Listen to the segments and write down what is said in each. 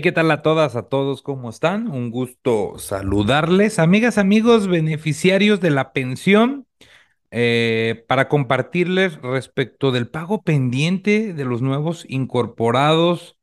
¿qué tal a todas, a todos? ¿Cómo están? Un gusto saludarles, amigas, amigos, beneficiarios de la pensión, eh, para compartirles respecto del pago pendiente de los nuevos incorporados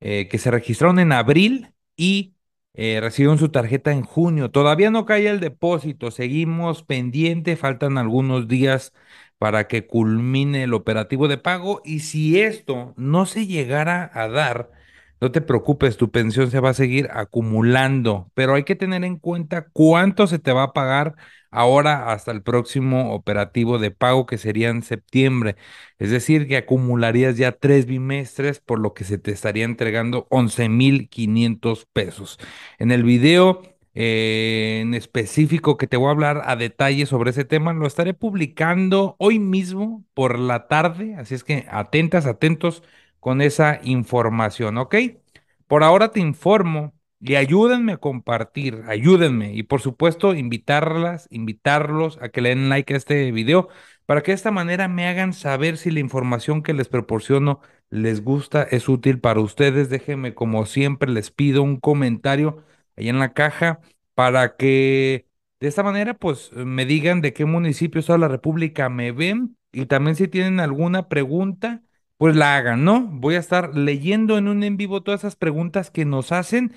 eh, que se registraron en abril y eh, recibieron su tarjeta en junio. Todavía no cae el depósito, seguimos pendiente, faltan algunos días para que culmine el operativo de pago y si esto no se llegara a dar, no te preocupes, tu pensión se va a seguir acumulando, pero hay que tener en cuenta cuánto se te va a pagar ahora hasta el próximo operativo de pago que sería en septiembre. Es decir, que acumularías ya tres bimestres por lo que se te estaría entregando 11.500 pesos. En el video eh, en específico que te voy a hablar a detalle sobre ese tema, lo estaré publicando hoy mismo por la tarde, así es que atentas, atentos con esa información, ¿ok? Por ahora te informo y ayúdenme a compartir, ayúdenme y por supuesto invitarlas, invitarlos a que le den like a este video para que de esta manera me hagan saber si la información que les proporciono les gusta, es útil para ustedes. Déjenme como siempre les pido un comentario ahí en la caja para que de esta manera pues me digan de qué municipios de la República me ven y también si tienen alguna pregunta pues la hagan, ¿no? Voy a estar leyendo en un en vivo todas esas preguntas que nos hacen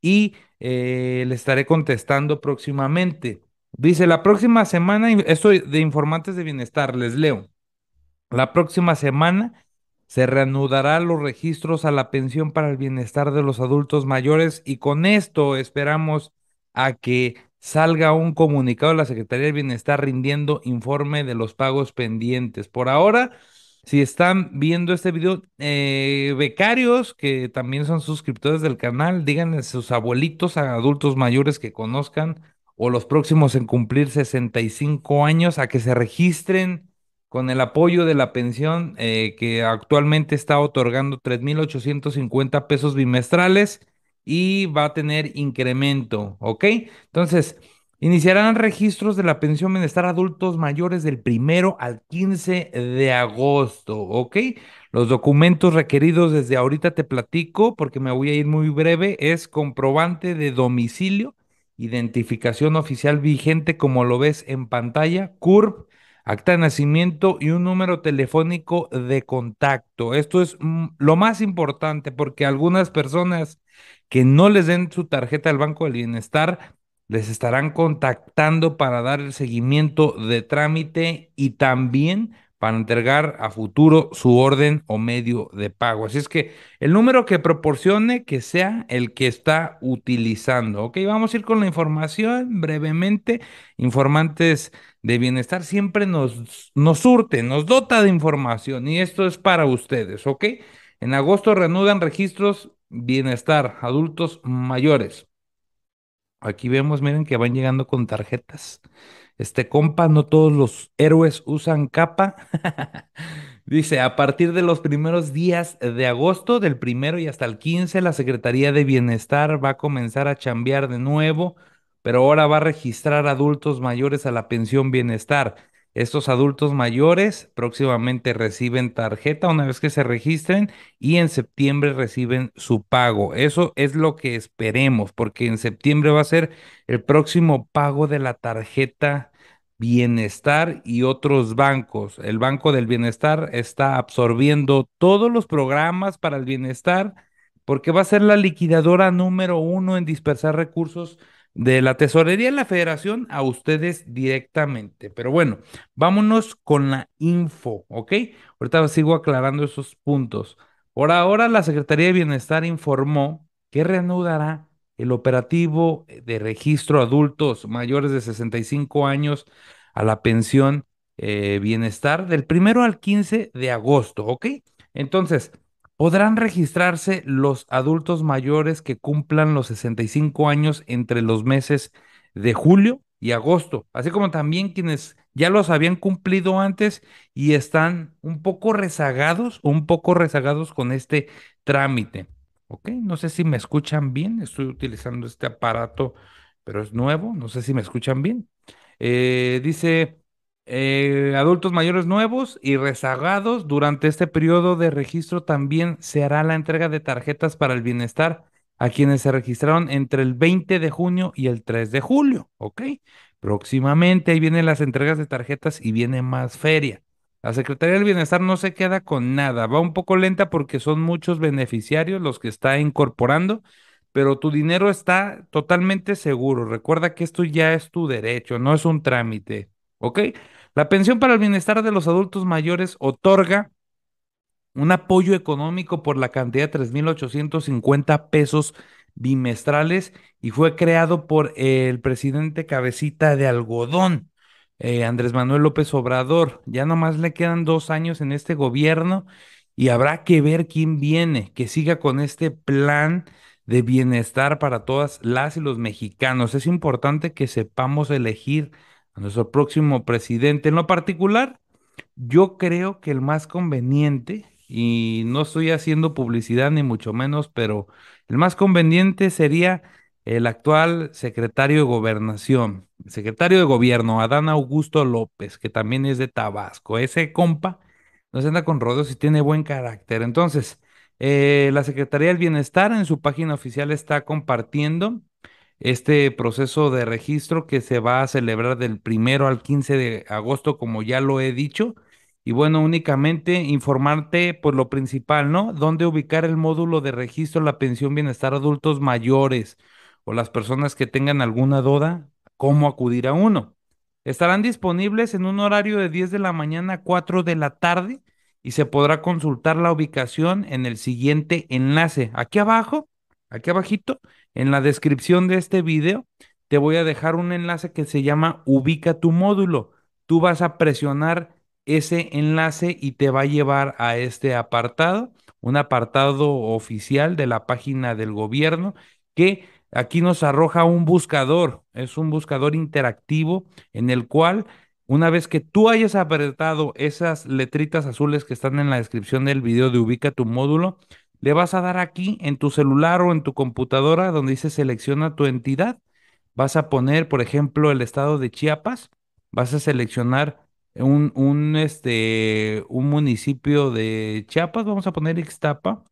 y eh, le estaré contestando próximamente. Dice, la próxima semana, esto de informantes de bienestar, les leo. La próxima semana se reanudará los registros a la pensión para el bienestar de los adultos mayores y con esto esperamos a que salga un comunicado de la Secretaría del Bienestar rindiendo informe de los pagos pendientes. Por ahora, si están viendo este video, eh, becarios que también son suscriptores del canal, díganle a sus abuelitos, a adultos mayores que conozcan o los próximos en cumplir 65 años a que se registren con el apoyo de la pensión eh, que actualmente está otorgando 3.850 pesos bimestrales y va a tener incremento, ¿ok? Entonces, Iniciarán registros de la pensión bienestar adultos mayores del primero al 15 de agosto, ¿ok? Los documentos requeridos desde ahorita te platico porque me voy a ir muy breve, es comprobante de domicilio, identificación oficial vigente como lo ves en pantalla, CURP, acta de nacimiento y un número telefónico de contacto. Esto es mm, lo más importante porque algunas personas que no les den su tarjeta al Banco del Bienestar les estarán contactando para dar el seguimiento de trámite y también para entregar a futuro su orden o medio de pago. Así es que el número que proporcione que sea el que está utilizando. Ok, vamos a ir con la información brevemente. Informantes de bienestar siempre nos, nos nos dota de información y esto es para ustedes. Ok, en agosto reanudan registros bienestar adultos mayores. Aquí vemos, miren, que van llegando con tarjetas. Este compa, no todos los héroes usan capa. Dice, a partir de los primeros días de agosto, del primero y hasta el 15, la Secretaría de Bienestar va a comenzar a chambear de nuevo, pero ahora va a registrar adultos mayores a la pensión bienestar. Estos adultos mayores próximamente reciben tarjeta una vez que se registren y en septiembre reciben su pago. Eso es lo que esperemos, porque en septiembre va a ser el próximo pago de la tarjeta Bienestar y otros bancos. El Banco del Bienestar está absorbiendo todos los programas para el bienestar porque va a ser la liquidadora número uno en dispersar recursos de la tesorería de la federación a ustedes directamente. Pero bueno, vámonos con la info, ¿ok? Ahorita sigo aclarando esos puntos. Por ahora, la Secretaría de Bienestar informó que reanudará el operativo de registro adultos mayores de 65 años a la pensión eh, bienestar del primero al 15 de agosto, ¿ok? Entonces, Podrán registrarse los adultos mayores que cumplan los 65 años entre los meses de julio y agosto, así como también quienes ya los habían cumplido antes y están un poco rezagados, un poco rezagados con este trámite. ¿Ok? No sé si me escuchan bien, estoy utilizando este aparato, pero es nuevo, no sé si me escuchan bien. Eh, dice eh, adultos mayores nuevos y rezagados, durante este periodo de registro también se hará la entrega de tarjetas para el bienestar a quienes se registraron entre el 20 de junio y el 3 de julio, ¿ok? Próximamente ahí vienen las entregas de tarjetas y viene más feria. La Secretaría del Bienestar no se queda con nada, va un poco lenta porque son muchos beneficiarios los que está incorporando, pero tu dinero está totalmente seguro. Recuerda que esto ya es tu derecho, no es un trámite. ¿Ok? La pensión para el bienestar de los adultos mayores otorga un apoyo económico por la cantidad de 3.850 pesos bimestrales y fue creado por el presidente cabecita de algodón, eh, Andrés Manuel López Obrador. Ya nomás le quedan dos años en este gobierno y habrá que ver quién viene, que siga con este plan de bienestar para todas las y los mexicanos. Es importante que sepamos elegir a nuestro próximo presidente. En lo particular, yo creo que el más conveniente, y no estoy haciendo publicidad ni mucho menos, pero el más conveniente sería el actual secretario de gobernación, secretario de gobierno, Adán Augusto López, que también es de Tabasco. Ese compa no se anda con rodeos y tiene buen carácter. Entonces, eh, la Secretaría del Bienestar en su página oficial está compartiendo este proceso de registro que se va a celebrar del primero al 15 de agosto, como ya lo he dicho. Y bueno, únicamente informarte por pues, lo principal, ¿no? Dónde ubicar el módulo de registro de la pensión bienestar adultos mayores o las personas que tengan alguna duda, cómo acudir a uno. Estarán disponibles en un horario de 10 de la mañana a 4 de la tarde y se podrá consultar la ubicación en el siguiente enlace. Aquí abajo Aquí abajito, en la descripción de este video, te voy a dejar un enlace que se llama Ubica tu módulo. Tú vas a presionar ese enlace y te va a llevar a este apartado, un apartado oficial de la página del gobierno que aquí nos arroja un buscador. Es un buscador interactivo en el cual una vez que tú hayas apretado esas letritas azules que están en la descripción del video de Ubica tu módulo, le vas a dar aquí en tu celular o en tu computadora donde dice selecciona tu entidad. Vas a poner, por ejemplo, el estado de Chiapas. Vas a seleccionar un, un, este, un municipio de Chiapas. Vamos a poner Ixtapa,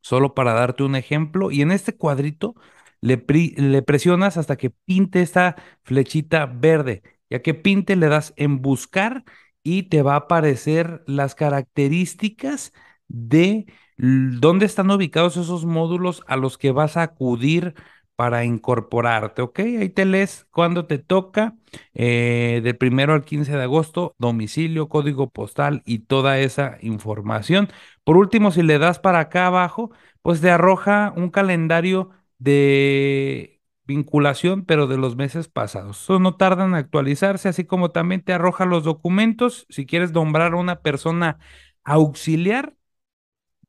solo para darte un ejemplo. Y en este cuadrito le, le presionas hasta que pinte esta flechita verde. Ya que pinte, le das en buscar y te va a aparecer las características de ¿Dónde están ubicados esos módulos a los que vas a acudir para incorporarte? ¿Ok? Ahí te lees cuando te toca, de eh, del primero al 15 de agosto, domicilio, código postal y toda esa información. Por último, si le das para acá abajo, pues te arroja un calendario de vinculación, pero de los meses pasados. Eso no tardan en actualizarse, así como también te arroja los documentos. Si quieres nombrar a una persona auxiliar,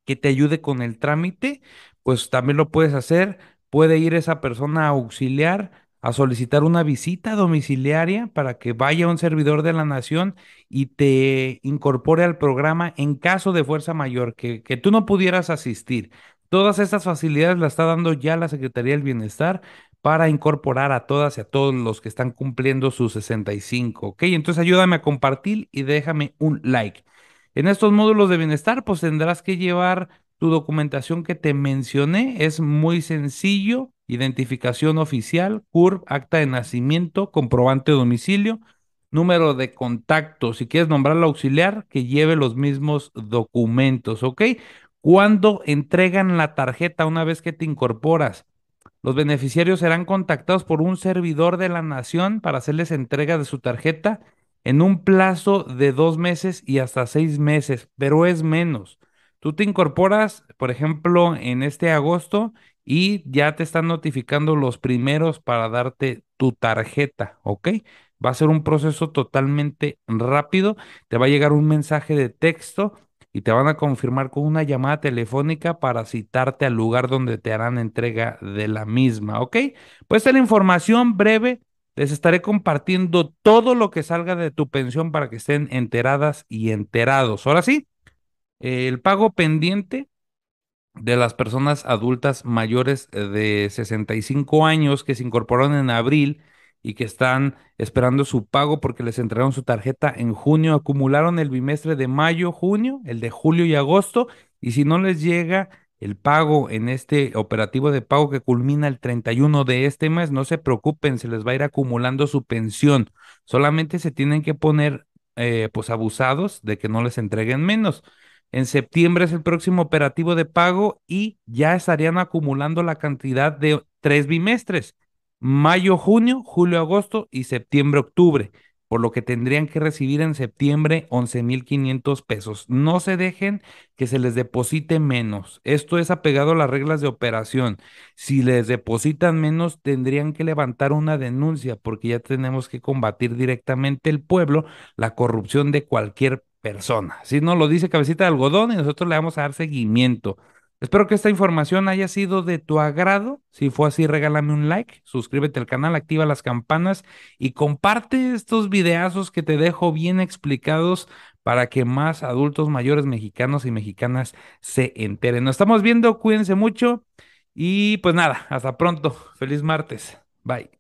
que te ayude con el trámite, pues también lo puedes hacer. Puede ir esa persona a auxiliar a solicitar una visita domiciliaria para que vaya un servidor de la nación y te incorpore al programa en caso de fuerza mayor, que, que tú no pudieras asistir. Todas estas facilidades las está dando ya la Secretaría del Bienestar para incorporar a todas y a todos los que están cumpliendo sus 65, ¿ok? Entonces ayúdame a compartir y déjame un like. En estos módulos de bienestar, pues tendrás que llevar tu documentación que te mencioné. Es muy sencillo. Identificación oficial, CURP, acta de nacimiento, comprobante de domicilio, número de contacto. Si quieres nombrar al auxiliar, que lleve los mismos documentos, ¿ok? Cuando entregan la tarjeta una vez que te incorporas? Los beneficiarios serán contactados por un servidor de la nación para hacerles entrega de su tarjeta en un plazo de dos meses y hasta seis meses, pero es menos. Tú te incorporas, por ejemplo, en este agosto y ya te están notificando los primeros para darte tu tarjeta, ¿ok? Va a ser un proceso totalmente rápido. Te va a llegar un mensaje de texto y te van a confirmar con una llamada telefónica para citarte al lugar donde te harán entrega de la misma, ¿ok? Pues es la información breve les estaré compartiendo todo lo que salga de tu pensión para que estén enteradas y enterados. Ahora sí, el pago pendiente de las personas adultas mayores de 65 años que se incorporaron en abril y que están esperando su pago porque les entregaron su tarjeta en junio, acumularon el bimestre de mayo, junio, el de julio y agosto, y si no les llega el pago en este operativo de pago que culmina el 31 de este mes. No se preocupen, se les va a ir acumulando su pensión. Solamente se tienen que poner eh, pues abusados de que no les entreguen menos. En septiembre es el próximo operativo de pago y ya estarían acumulando la cantidad de tres bimestres, mayo, junio, julio, agosto y septiembre, octubre por lo que tendrían que recibir en septiembre 11.500 pesos. No se dejen que se les deposite menos. Esto es apegado a las reglas de operación. Si les depositan menos, tendrían que levantar una denuncia porque ya tenemos que combatir directamente el pueblo, la corrupción de cualquier persona. Si no, lo dice cabecita de algodón y nosotros le vamos a dar seguimiento. Espero que esta información haya sido de tu agrado. Si fue así, regálame un like, suscríbete al canal, activa las campanas y comparte estos videazos que te dejo bien explicados para que más adultos mayores mexicanos y mexicanas se enteren. Nos estamos viendo, cuídense mucho y pues nada, hasta pronto. Feliz martes. Bye.